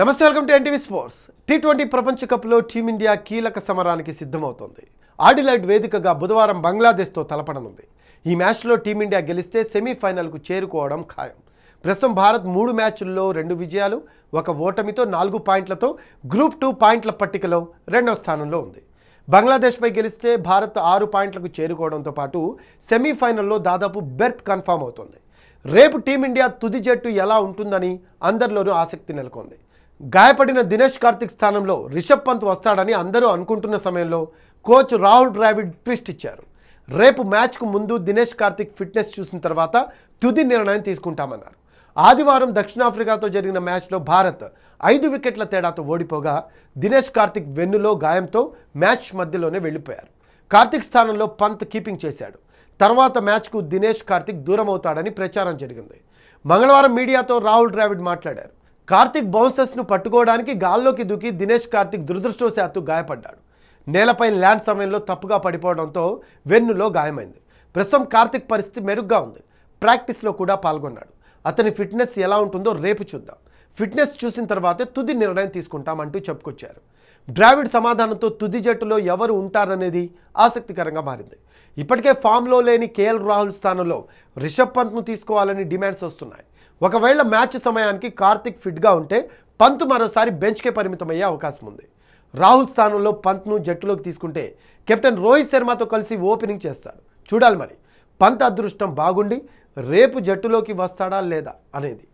నమస్తే welcome to NTV sports T twenty ప్రపంచ కప్లో టీమిండియా కీలక సమరానికి సిద్ధమవుతోంది ఆడిలైట్ వేదికగా బుధవారం బంగ్లాదేశ్తో తలపడనుంది ఈ మ్యాచ్లో టీమిండియా గెలిస్తే సెమీఫైనల్కు చేరుకోవడం ఖాయం ప్రస్తుతం భారత్ మూడు మ్యాచ్ల్లో రెండు విజయాలు ఒక ఓటమితో నాలుగు పాయింట్లతో గ్రూప్ టూ పాయింట్ల పట్టికలో రెండవ స్థానంలో ఉంది బంగ్లాదేశ్పై గెలిస్తే భారత్ ఆరు పాయింట్లకు చేరుకోవడంతో పాటు సెమీఫైనల్లో దాదాపు బెర్త్ కన్ఫామ్ అవుతుంది రేపు టీమిండియా తుది జట్టు ఎలా ఉంటుందని అందరిలోనూ ఆసక్తి నెలకొంది గాయపడిన దినేష్ కార్తిక్ స్థానంలో రిషబ్ పంత్ వస్తాడని అందరూ అనుకుంటున్న సమయంలో కోచ్ రాహుల్ ద్రావిడ్ ట్విస్ట్ ఇచ్చారు రేపు మ్యాచ్కు ముందు దినేష్ కార్తిక్ ఫిట్నెస్ చూసిన తర్వాత తుది నిర్ణయం తీసుకుంటామన్నారు ఆదివారం దక్షిణాఫ్రికాతో జరిగిన మ్యాచ్లో భారత్ ఐదు వికెట్ల తేడాతో ఓడిపోగా దినేష్ కార్తిక్ వెన్నులో గాయంతో మ్యాచ్ మధ్యలోనే వెళ్ళిపోయారు కార్తిక్ స్థానంలో పంత్ కీపింగ్ చేశాడు తర్వాత మ్యాచ్కు దినేష్ కార్తిక్ దూరం అవుతాడని ప్రచారం జరిగింది మంగళవారం మీడియాతో రాహుల్ ద్రావిడ్ మాట్లాడారు కార్తిక్ బౌన్సర్స్ను పట్టుకోవడానికి గాల్లోకి దూకి దినేష్ కార్తిక్ దురదృష్టవశాత్తు గాయపడ్డాడు నేలపై ల్యాండ్ సమయంలో తప్పుగా పడిపోవడంతో వెన్నులో గాయమైంది ప్రస్తుతం కార్తిక్ పరిస్థితి మెరుగ్గా ఉంది ప్రాక్టీస్లో కూడా పాల్గొన్నాడు అతని ఫిట్నెస్ ఎలా ఉంటుందో రేపు చూద్దాం ఫిట్నెస్ చూసిన తర్వాతే తుది నిర్ణయం తీసుకుంటామంటూ చెప్పుకొచ్చారు ద్రావిడ్ సమాధానంతో తుది జట్టులో ఎవరు ఉంటారనేది ఆసక్తికరంగా మారింది ఇప్పటికే ఫామ్లో లేని కేఎల్ రాహుల్ స్థానంలో రిషబ్ పంత్ను తీసుకోవాలని డిమాండ్స్ వస్తున్నాయి ఒకవేళ మ్యాచ్ సమయానికి కార్తిక్ ఫిట్గా ఉంటే పంత్ మరోసారి బెంచ్కే పరిమితమయ్యే అవకాశం ఉంది రాహుల్ స్థానంలో పంత్ను జట్టులోకి తీసుకుంటే కెప్టెన్ రోహిత్ శర్మతో కలిసి ఓపెనింగ్ చేస్తాడు చూడాలి మరి పంత్ అదృష్టం బాగుండి రేపు జట్టులోకి వస్తాడా లేదా అనేది